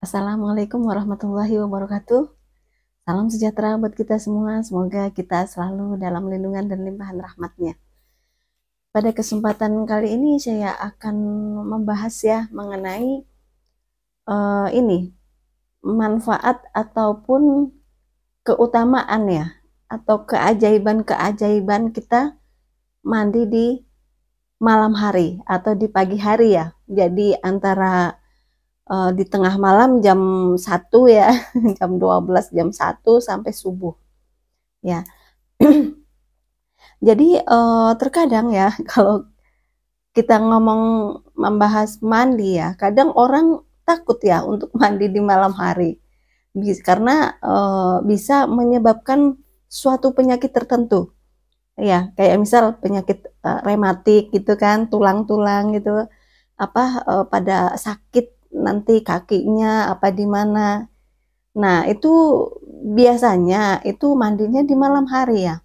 Assalamualaikum warahmatullahi wabarakatuh. Salam sejahtera buat kita semua. Semoga kita selalu dalam lindungan dan limpahan rahmatnya. Pada kesempatan kali ini saya akan membahas ya mengenai uh, ini manfaat ataupun keutamaan ya atau keajaiban-keajaiban kita mandi di malam hari atau di pagi hari ya. Jadi antara uh, di tengah malam jam 1 ya, jam 12, jam 1 sampai subuh. Ya. Jadi uh, terkadang ya kalau kita ngomong membahas mandi ya, kadang orang takut ya untuk mandi di malam hari. karena uh, bisa menyebabkan suatu penyakit tertentu. Ya, kayak misal penyakit uh, rematik gitu kan, tulang-tulang gitu apa pada sakit nanti kakinya apa di mana. Nah, itu biasanya itu mandinya di malam hari ya.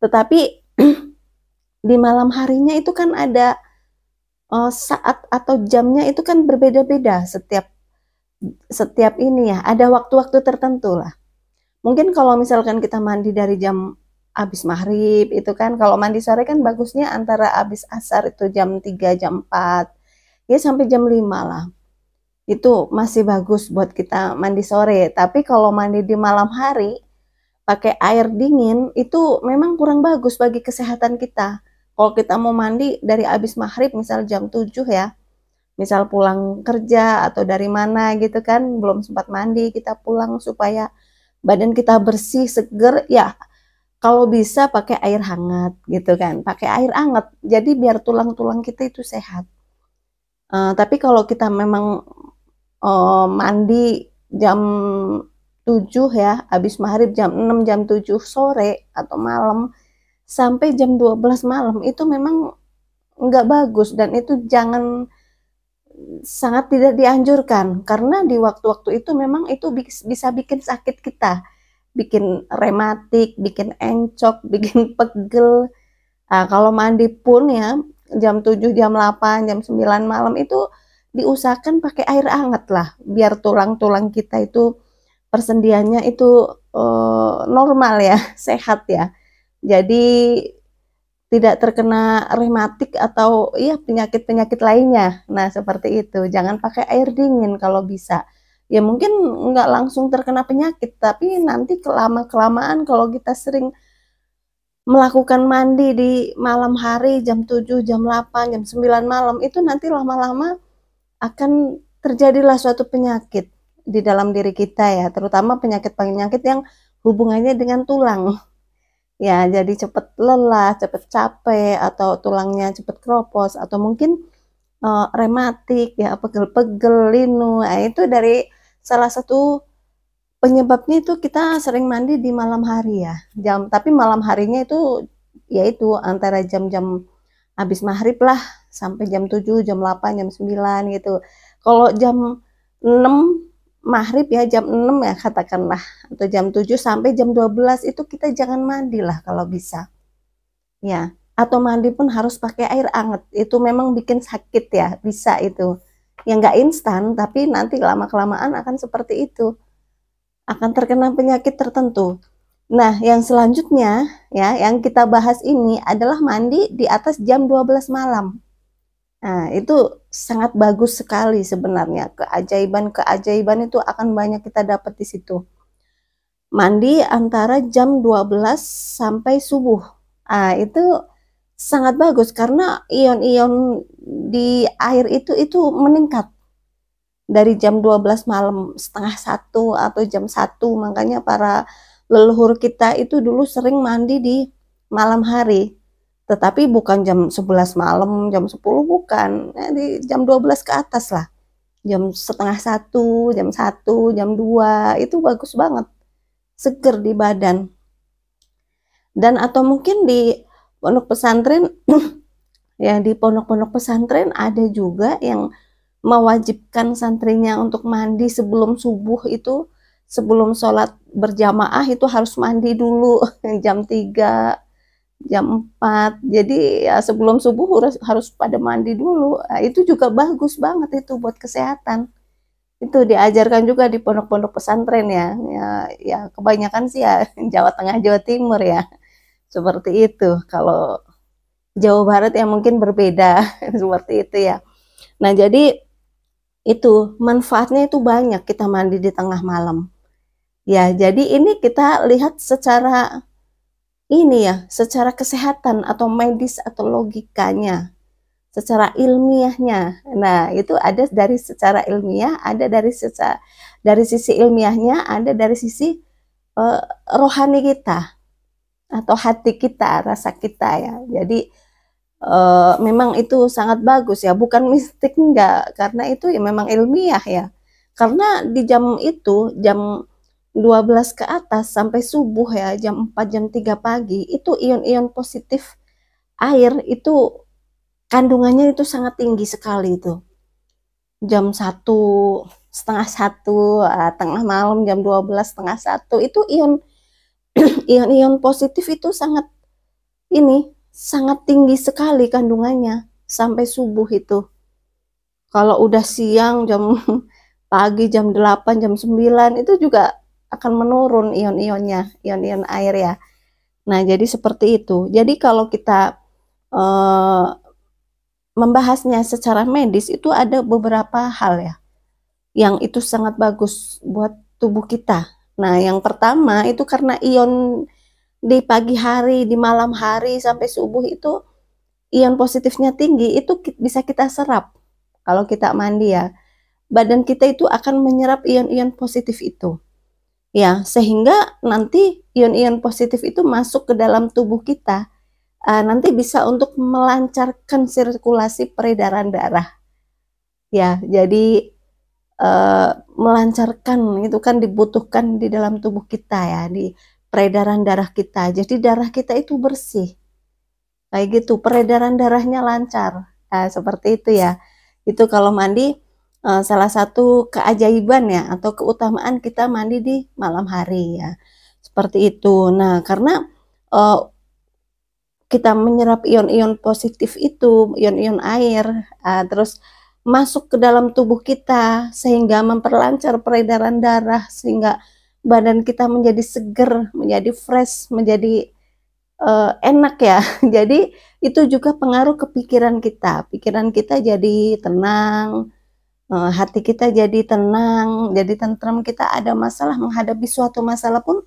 Tetapi di malam harinya itu kan ada uh, saat atau jamnya itu kan berbeda-beda setiap setiap ini ya. Ada waktu-waktu tertentu lah. Mungkin kalau misalkan kita mandi dari jam abis maghrib itu kan kalau mandi sore kan bagusnya antara abis asar itu jam 3 jam 4 ya sampai jam 5 lah itu masih bagus buat kita mandi sore. Tapi kalau mandi di malam hari pakai air dingin itu memang kurang bagus bagi kesehatan kita. Kalau kita mau mandi dari abis maghrib misal jam 7 ya, misal pulang kerja atau dari mana gitu kan, belum sempat mandi kita pulang supaya badan kita bersih, seger, ya kalau bisa pakai air hangat gitu kan, pakai air hangat. Jadi biar tulang-tulang kita itu sehat. Uh, tapi kalau kita memang uh, mandi jam 7 ya, habis maghrib jam 6, jam 7 sore atau malam sampai jam 12 malam itu memang nggak bagus dan itu jangan sangat tidak dianjurkan karena di waktu-waktu itu memang itu bisa bikin sakit kita bikin rematik, bikin encok, bikin pegel. Nah, kalau mandi pun ya jam 7, jam 8, jam 9 malam itu diusahakan pakai air hangat lah biar tulang-tulang kita itu persendiannya itu eh, normal ya sehat ya jadi tidak terkena rematik atau ya penyakit-penyakit lainnya nah seperti itu jangan pakai air dingin kalau bisa ya mungkin nggak langsung terkena penyakit tapi nanti kelama kelamaan kalau kita sering melakukan mandi di malam hari jam 7, jam 8, jam 9 malam itu nanti lama-lama akan terjadilah suatu penyakit di dalam diri kita ya, terutama penyakit-penyakit yang hubungannya dengan tulang. Ya, jadi cepat lelah, cepat capek atau tulangnya cepat keropos atau mungkin uh, rematik ya, pegel-pegel, linu. Nah, itu dari salah satu penyebabnya itu kita sering mandi di malam hari ya. Jam tapi malam harinya itu yaitu antara jam-jam habis maghrib lah sampai jam 7, jam 8, jam 9 gitu. Kalau jam 6 maghrib ya jam 6 ya katakanlah atau jam 7 sampai jam 12 itu kita jangan mandi lah kalau bisa ya atau mandi pun harus pakai air anget itu memang bikin sakit ya bisa itu yang nggak instan tapi nanti lama kelamaan akan seperti itu akan terkena penyakit tertentu nah yang selanjutnya ya yang kita bahas ini adalah mandi di atas jam 12 malam Nah, itu sangat bagus sekali sebenarnya. Keajaiban-keajaiban itu akan banyak kita dapat di situ. Mandi antara jam 12 sampai subuh. Nah, itu sangat bagus karena ion-ion di air itu itu meningkat dari jam 12 malam setengah satu atau jam satu makanya para leluhur kita itu dulu sering mandi di malam hari tetapi bukan jam 11 malam, jam 10 bukan. Nah, di jam 12 ke atas lah. Jam setengah satu, jam satu, jam dua itu bagus banget. Seger di badan. Dan atau mungkin di pondok pesantren, ya di pondok-pondok pesantren ada juga yang mewajibkan santrinya untuk mandi sebelum subuh itu sebelum sholat berjamaah itu harus mandi dulu jam tiga jam 4. Jadi ya, sebelum subuh harus, harus pada mandi dulu. Nah, itu juga bagus banget itu buat kesehatan. Itu diajarkan juga di pondok-pondok pesantren ya. ya. Ya kebanyakan sih ya Jawa Tengah, Jawa Timur ya. Seperti itu. Kalau Jawa Barat ya mungkin berbeda seperti itu ya. Nah, jadi itu manfaatnya itu banyak kita mandi di tengah malam. Ya, jadi ini kita lihat secara ini ya secara kesehatan atau medis atau logikanya secara ilmiahnya nah itu ada dari secara ilmiah ada dari secara dari sisi ilmiahnya ada dari sisi uh, rohani kita atau hati kita rasa kita ya jadi uh, memang itu sangat bagus ya bukan mistik enggak karena itu ya memang ilmiah ya karena di jam itu jam 12 ke atas sampai subuh ya jam 4 jam 3 pagi itu ion-ion positif air itu kandungannya itu sangat tinggi sekali itu jam satu setengah satu ah, tengah malam jam 12 setengah satu itu ion ion-ion positif itu sangat ini sangat tinggi sekali kandungannya sampai subuh itu kalau udah siang jam pagi jam 8 jam 9 itu juga akan menurun ion-ionnya, ion-ion air ya. Nah, jadi seperti itu. Jadi kalau kita e, membahasnya secara medis itu ada beberapa hal ya yang itu sangat bagus buat tubuh kita. Nah, yang pertama itu karena ion di pagi hari, di malam hari sampai subuh itu ion positifnya tinggi, itu bisa kita serap kalau kita mandi ya. Badan kita itu akan menyerap ion-ion positif itu ya sehingga nanti ion-ion positif itu masuk ke dalam tubuh kita uh, nanti bisa untuk melancarkan sirkulasi peredaran darah ya jadi uh, melancarkan itu kan dibutuhkan di dalam tubuh kita ya di peredaran darah kita jadi darah kita itu bersih kayak gitu peredaran darahnya lancar nah, seperti itu ya itu kalau mandi Eh, salah satu keajaiban ya atau keutamaan kita mandi di malam hari ya. Seperti itu. Nah, karena uh, kita menyerap ion-ion positif itu, ion-ion air, uh, terus masuk ke dalam tubuh kita sehingga memperlancar peredaran darah sehingga badan kita menjadi seger, menjadi fresh, menjadi uh, enak ya. Jadi itu juga pengaruh ke pikiran kita. Pikiran kita jadi tenang, Eh, hati kita jadi tenang, jadi tentram, kita ada masalah menghadapi suatu masalah pun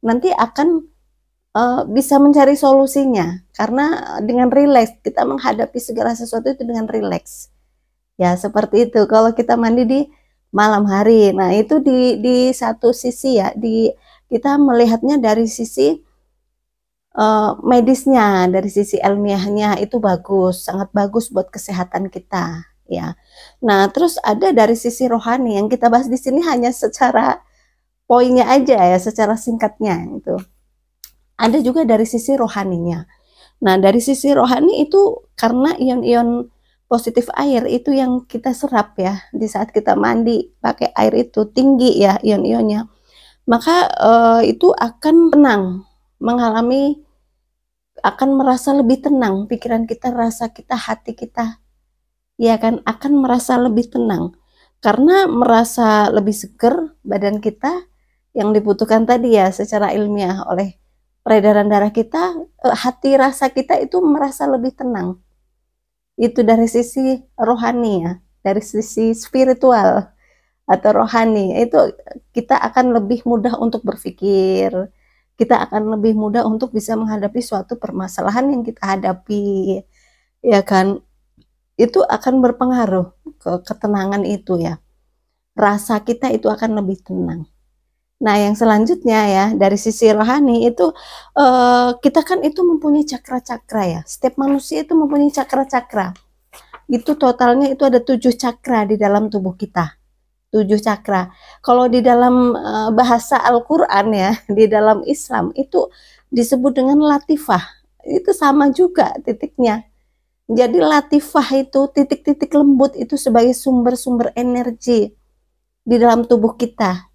nanti akan uh, bisa mencari solusinya karena eh, dengan rileks kita menghadapi segala sesuatu itu dengan rileks. Ya, seperti itu. Kalau kita mandi di malam hari. Nah, itu di di satu sisi ya, di kita melihatnya dari sisi uh, medisnya, dari sisi ilmiahnya itu bagus, sangat bagus buat kesehatan kita ya. Nah, terus ada dari sisi rohani yang kita bahas di sini hanya secara poinnya aja ya, secara singkatnya itu. Ada juga dari sisi rohaninya. Nah, dari sisi rohani itu karena ion-ion positif air itu yang kita serap ya di saat kita mandi pakai air itu tinggi ya ion-ionnya. Maka eh, itu akan tenang, mengalami akan merasa lebih tenang pikiran kita, rasa kita, hati kita ya kan akan merasa lebih tenang karena merasa lebih seger badan kita yang dibutuhkan tadi ya secara ilmiah oleh peredaran darah kita eh, hati rasa kita itu merasa lebih tenang itu dari sisi rohani ya dari sisi spiritual atau rohani itu kita akan lebih mudah untuk berpikir kita akan lebih mudah untuk bisa menghadapi suatu permasalahan yang kita hadapi ya kan itu akan berpengaruh ke ketenangan itu ya. Rasa kita itu akan lebih tenang. Nah, yang selanjutnya ya dari sisi rohani itu eh, kita kan itu mempunyai cakra-cakra ya. Setiap manusia itu mempunyai cakra-cakra. Itu totalnya itu ada tujuh cakra di dalam tubuh kita. Tujuh cakra. Kalau di dalam eh, bahasa Al-Qur'an ya, di dalam Islam itu disebut dengan latifah. Itu sama juga titiknya. Jadi latifah itu titik-titik lembut itu sebagai sumber-sumber energi di dalam tubuh kita.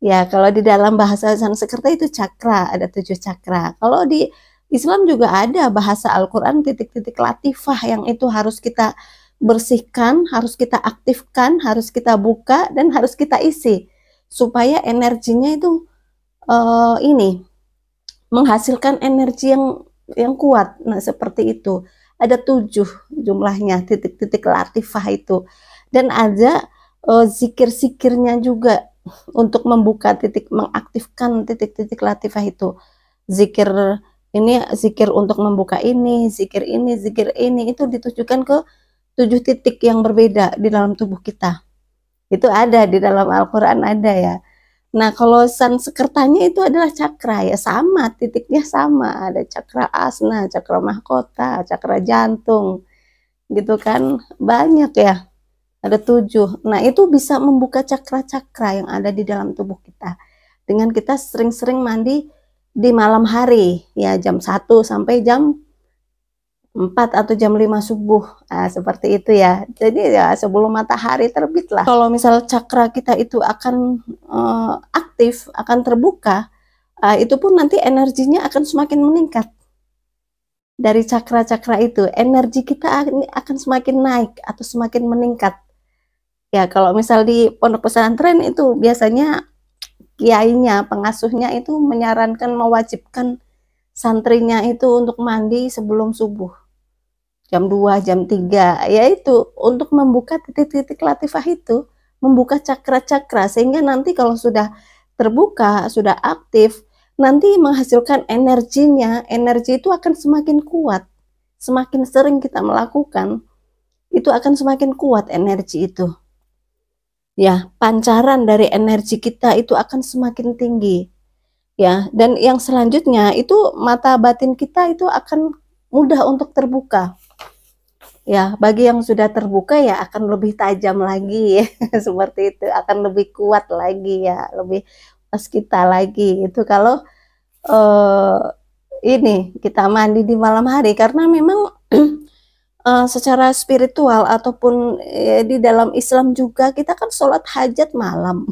Ya, kalau di dalam bahasa Sanskerta itu cakra, ada tujuh cakra. Kalau di Islam juga ada bahasa Al-Quran titik-titik latifah yang itu harus kita bersihkan, harus kita aktifkan, harus kita buka, dan harus kita isi. Supaya energinya itu uh, ini, menghasilkan energi yang yang kuat. Nah, seperti itu ada tujuh jumlahnya titik-titik latifah itu dan ada uh, zikir-zikirnya juga untuk membuka titik mengaktifkan titik-titik latifah itu zikir ini zikir untuk membuka ini zikir ini zikir ini itu ditujukan ke tujuh titik yang berbeda di dalam tubuh kita itu ada di dalam Al-Quran ada ya Nah, kalau sekertanya itu adalah cakra ya sama, titiknya sama. Ada cakra asna, cakra mahkota, cakra jantung. Gitu kan, banyak ya. Ada tujuh. Nah, itu bisa membuka cakra-cakra yang ada di dalam tubuh kita. Dengan kita sering-sering mandi di malam hari, ya jam 1 sampai jam 4 atau jam 5 subuh nah, seperti itu ya jadi ya sebelum matahari terbit lah kalau misal cakra kita itu akan uh, aktif akan terbuka uh, itu pun nanti energinya akan semakin meningkat dari cakra-cakra itu energi kita akan semakin naik atau semakin meningkat ya kalau misal di pondok pesantren itu biasanya kiainya pengasuhnya itu menyarankan mewajibkan santrinya itu untuk mandi sebelum subuh jam 2, jam 3, yaitu untuk membuka titik-titik latifah itu, membuka cakra-cakra sehingga nanti kalau sudah terbuka, sudah aktif, nanti menghasilkan energinya, energi itu akan semakin kuat. Semakin sering kita melakukan, itu akan semakin kuat energi itu. Ya, pancaran dari energi kita itu akan semakin tinggi. Ya, dan yang selanjutnya itu mata batin kita itu akan mudah untuk terbuka ya bagi yang sudah terbuka ya akan lebih tajam lagi ya. seperti itu akan lebih kuat lagi ya lebih pas kita lagi itu kalau eh, ini kita mandi di malam hari karena memang uh, secara spiritual ataupun ya, di dalam Islam juga kita kan sholat hajat malam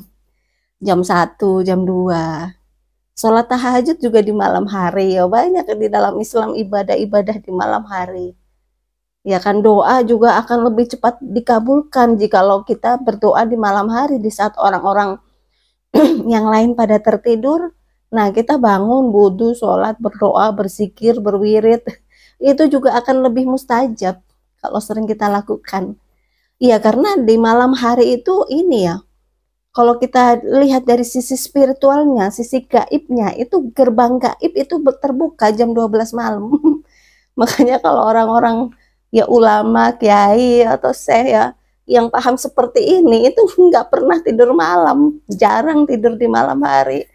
jam 1 jam 2 sholat tahajud juga di malam hari ya banyak di dalam Islam ibadah-ibadah di malam hari ya kan doa juga akan lebih cepat dikabulkan jikalau kita berdoa di malam hari di saat orang-orang yang lain pada tertidur nah kita bangun wudhu sholat berdoa bersikir berwirid itu juga akan lebih mustajab kalau sering kita lakukan ya karena di malam hari itu ini ya kalau kita lihat dari sisi spiritualnya sisi gaibnya itu gerbang gaib itu terbuka jam 12 malam makanya kalau orang-orang ya ulama, kiai atau saya ya yang paham seperti ini itu nggak pernah tidur malam, jarang tidur di malam hari.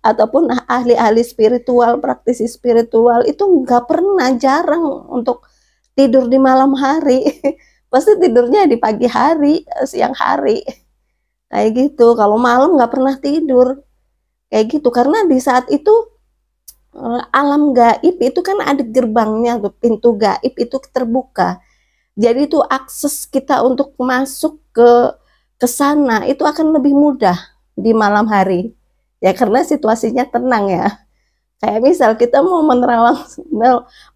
Ataupun ah, ahli-ahli spiritual, praktisi spiritual itu nggak pernah jarang untuk tidur di malam hari. Pasti tidurnya di pagi hari, eh, siang hari. Kayak gitu, kalau malam nggak pernah tidur. Kayak gitu, karena di saat itu Eh, alam gaib itu kan ada gerbangnya tuh pintu gaib itu terbuka jadi itu akses kita untuk masuk ke ke sana itu akan lebih mudah di malam hari ya karena situasinya tenang ya kayak misal kita mau menerawang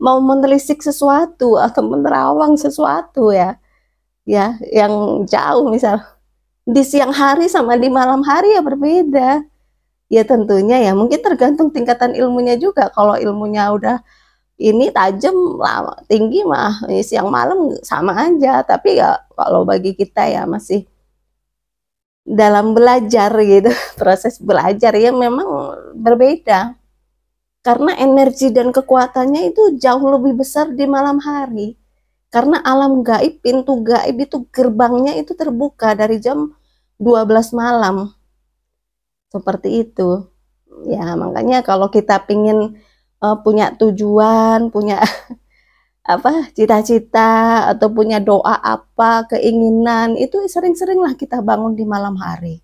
mau menelisik sesuatu atau menerawang sesuatu ya ya yang jauh misal di siang hari sama di malam hari ya berbeda ya tentunya ya mungkin tergantung tingkatan ilmunya juga kalau ilmunya udah ini tajam lah tinggi mah eh, siang malam sama aja tapi ya kalau bagi kita ya masih dalam belajar gitu proses belajar ya memang berbeda karena energi dan kekuatannya itu jauh lebih besar di malam hari. Karena alam gaib, pintu gaib itu gerbangnya itu terbuka dari jam 12 malam seperti itu ya makanya kalau kita pingin uh, punya tujuan punya apa cita-cita atau punya doa apa keinginan itu sering-seringlah kita bangun di malam hari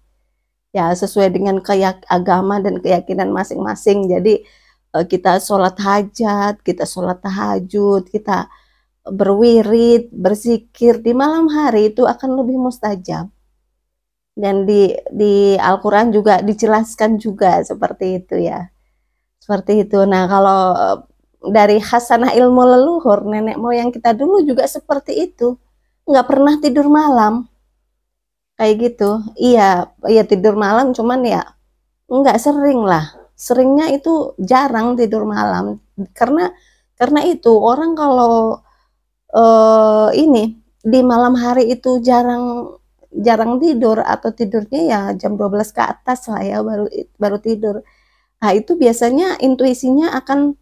ya sesuai dengan keyak agama dan keyakinan masing-masing jadi uh, kita sholat hajat kita sholat tahajud kita berwirid bersikir di malam hari itu akan lebih mustajab dan di di Al-Qur'an juga dijelaskan juga seperti itu ya. Seperti itu. Nah, kalau eh, dari hasanah ilmu leluhur nenek moyang kita dulu juga seperti itu. nggak pernah tidur malam. Kayak gitu. Iya, iya tidur malam cuman ya nggak sering lah. Seringnya itu jarang tidur malam karena karena itu orang kalau uh, ini di malam hari itu jarang jarang tidur atau tidurnya ya jam 12 ke atas lah ya baru baru tidur. Nah, itu biasanya intuisinya akan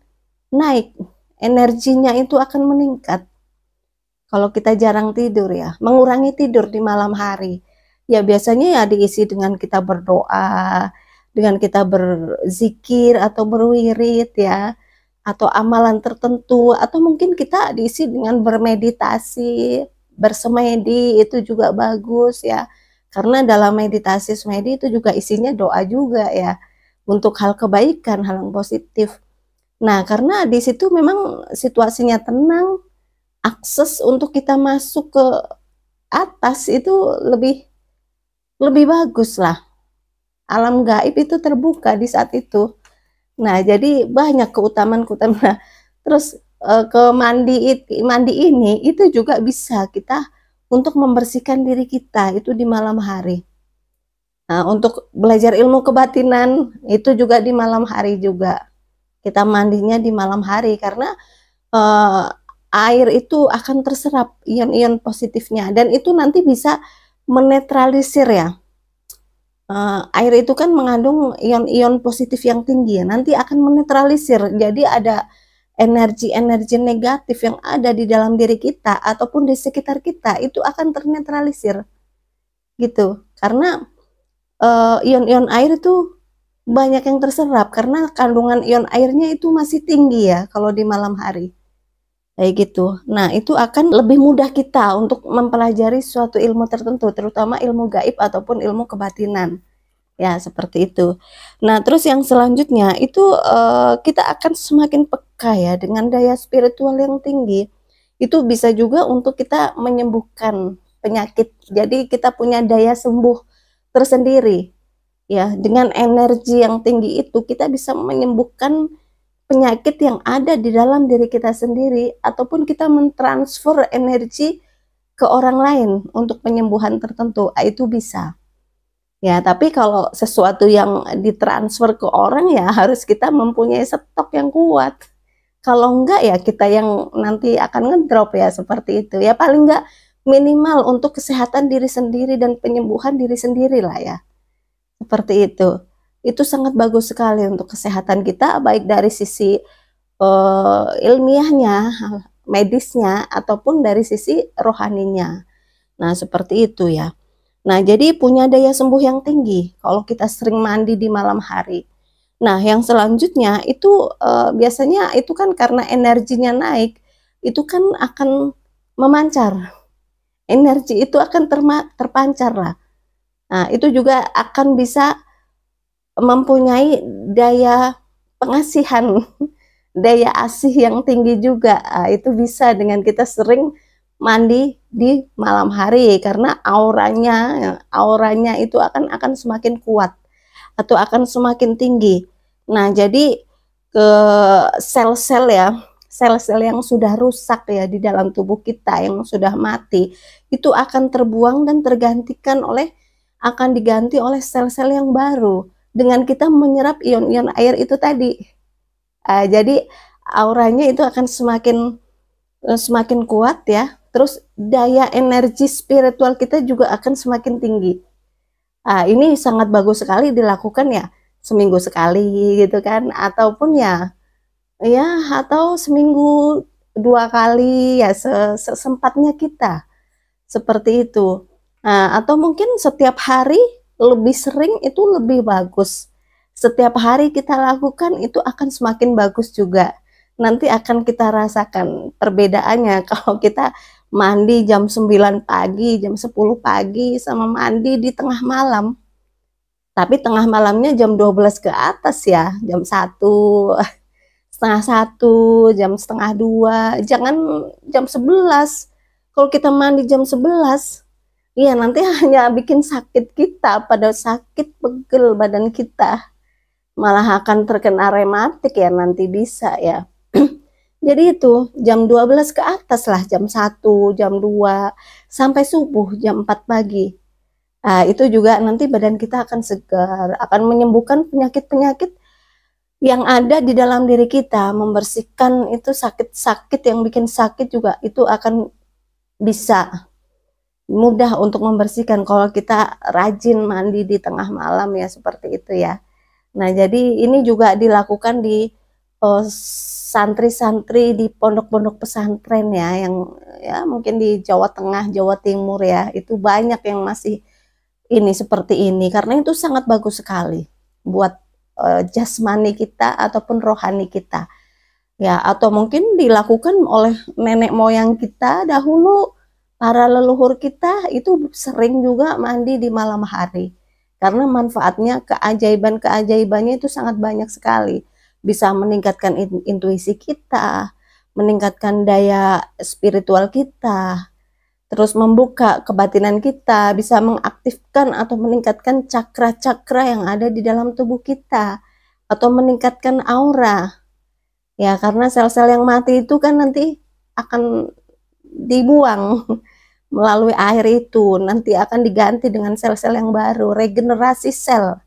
naik, energinya itu akan meningkat. Kalau kita jarang tidur ya, mengurangi tidur di malam hari. Ya biasanya ya diisi dengan kita berdoa, dengan kita berzikir atau berwirid ya atau amalan tertentu atau mungkin kita diisi dengan bermeditasi bersemedi itu juga bagus ya karena dalam meditasi semedi itu juga isinya doa juga ya untuk hal kebaikan hal yang positif nah karena di situ memang situasinya tenang akses untuk kita masuk ke atas itu lebih lebih bagus lah alam gaib itu terbuka di saat itu nah jadi banyak keutamaan keutamaan nah, terus Eh, ke mandi mandi ini itu juga bisa kita untuk membersihkan diri kita itu di malam hari. Nah, untuk belajar ilmu kebatinan itu juga di malam hari juga. Kita mandinya di malam hari karena uh, air itu akan terserap ion-ion positifnya dan itu nanti bisa menetralisir ya. Uh, air itu kan mengandung ion-ion positif yang tinggi, nanti akan menetralisir. Jadi ada energi-energi negatif yang ada di dalam diri kita ataupun di sekitar kita itu akan ternetralisir gitu karena eh, ion-ion uh, air itu banyak yang terserap karena kandungan ion airnya itu masih tinggi ya kalau di malam hari kayak gitu nah itu akan lebih mudah kita untuk mempelajari suatu ilmu tertentu terutama ilmu gaib ataupun ilmu kebatinan ya seperti itu nah terus yang selanjutnya itu uh, kita akan semakin peka luka ya dengan daya spiritual yang tinggi itu bisa juga untuk kita menyembuhkan penyakit. Jadi kita punya daya sembuh tersendiri. Ya, dengan energi yang tinggi itu kita bisa menyembuhkan penyakit yang ada di dalam diri kita sendiri ataupun kita mentransfer energi ke orang lain untuk penyembuhan tertentu. Ah, itu bisa. Ya, tapi kalau sesuatu yang ditransfer ke orang ya harus kita mempunyai stok yang kuat. Kalau enggak ya kita yang nanti akan ngedrop ya seperti itu. Ya paling enggak minimal untuk kesehatan diri sendiri dan penyembuhan diri sendiri lah ya. Seperti itu. Itu sangat bagus sekali untuk kesehatan kita baik dari sisi uh, ilmiahnya, medisnya ataupun dari sisi rohaninya. Nah, seperti itu ya. Nah, jadi punya daya sembuh yang tinggi kalau kita sering mandi di malam hari. Nah, yang selanjutnya itu uh, biasanya itu kan karena energinya naik, itu kan akan memancar. Energi itu akan terpancar lah. Nah, itu juga akan bisa mempunyai daya pengasihan, daya asih yang tinggi juga. Nah, itu bisa dengan kita sering mandi di malam hari karena auranya, auranya itu akan akan semakin kuat atau akan semakin tinggi. Nah, jadi ke sel-sel ya, sel-sel yang sudah rusak ya di dalam tubuh kita yang sudah mati itu akan terbuang dan tergantikan oleh akan diganti oleh sel-sel yang baru dengan kita menyerap ion-ion air itu tadi. Uh, jadi auranya itu akan semakin eh, semakin kuat ya. Terus daya energi spiritual kita juga akan semakin tinggi ah, ini sangat bagus sekali dilakukan ya seminggu sekali gitu kan ataupun ya ya atau seminggu dua kali ya sesempatnya kita seperti itu nah, atau mungkin setiap hari lebih sering itu lebih bagus setiap hari kita lakukan itu akan semakin bagus juga nanti akan kita rasakan perbedaannya kalau kita mandi jam 9 pagi, jam 10 pagi, sama mandi di tengah malam. Tapi tengah malamnya jam 12 ke atas ya, jam 1, setengah 1, jam setengah 2, jangan jam 11. Kalau kita mandi jam 11, Iya, nanti hanya bikin sakit kita, pada sakit pegel badan kita. Malah akan terkena rematik ya nanti bisa ya. Jadi itu jam 12 ke atas lah, jam 1, jam 2, sampai subuh jam 4 pagi. Nah, itu juga nanti badan kita akan segar, akan menyembuhkan penyakit-penyakit yang ada di dalam diri kita, membersihkan itu sakit-sakit yang bikin sakit juga itu akan bisa mudah untuk membersihkan kalau kita rajin mandi di tengah malam ya seperti itu ya. Nah, jadi ini juga dilakukan di Oh, santri-santri di pondok-pondok pesantren ya yang ya mungkin di Jawa Tengah, Jawa Timur ya itu banyak yang masih ini seperti ini karena itu sangat bagus sekali buat uh, jasmani kita ataupun rohani kita ya atau mungkin dilakukan oleh nenek moyang kita dahulu para leluhur kita itu sering juga mandi di malam hari karena manfaatnya keajaiban keajaibannya itu sangat banyak sekali bisa meningkatkan intuisi kita, meningkatkan daya spiritual kita, terus membuka kebatinan kita, bisa mengaktifkan atau meningkatkan cakra-cakra yang ada di dalam tubuh kita, atau meningkatkan aura. Ya, karena sel-sel yang mati itu kan nanti akan dibuang melalui air itu, nanti akan diganti dengan sel-sel yang baru, regenerasi sel.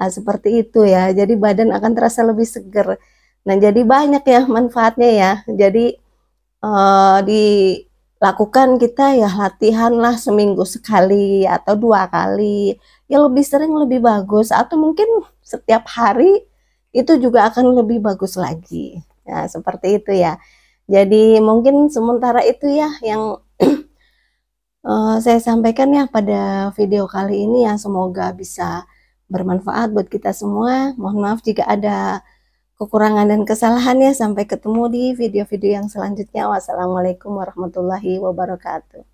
Nah, seperti itu ya. Jadi badan akan terasa lebih seger. Nah, jadi banyak ya manfaatnya ya. Jadi eh, dilakukan kita ya latihan lah seminggu sekali atau dua kali. Ya lebih sering lebih bagus atau mungkin setiap hari itu juga akan lebih bagus lagi. Nah, seperti itu ya. Jadi mungkin sementara itu ya yang eh, saya sampaikan ya pada video kali ini ya semoga bisa bermanfaat buat kita semua. Mohon maaf jika ada kekurangan dan kesalahan ya. Sampai ketemu di video-video yang selanjutnya. Wassalamualaikum warahmatullahi wabarakatuh.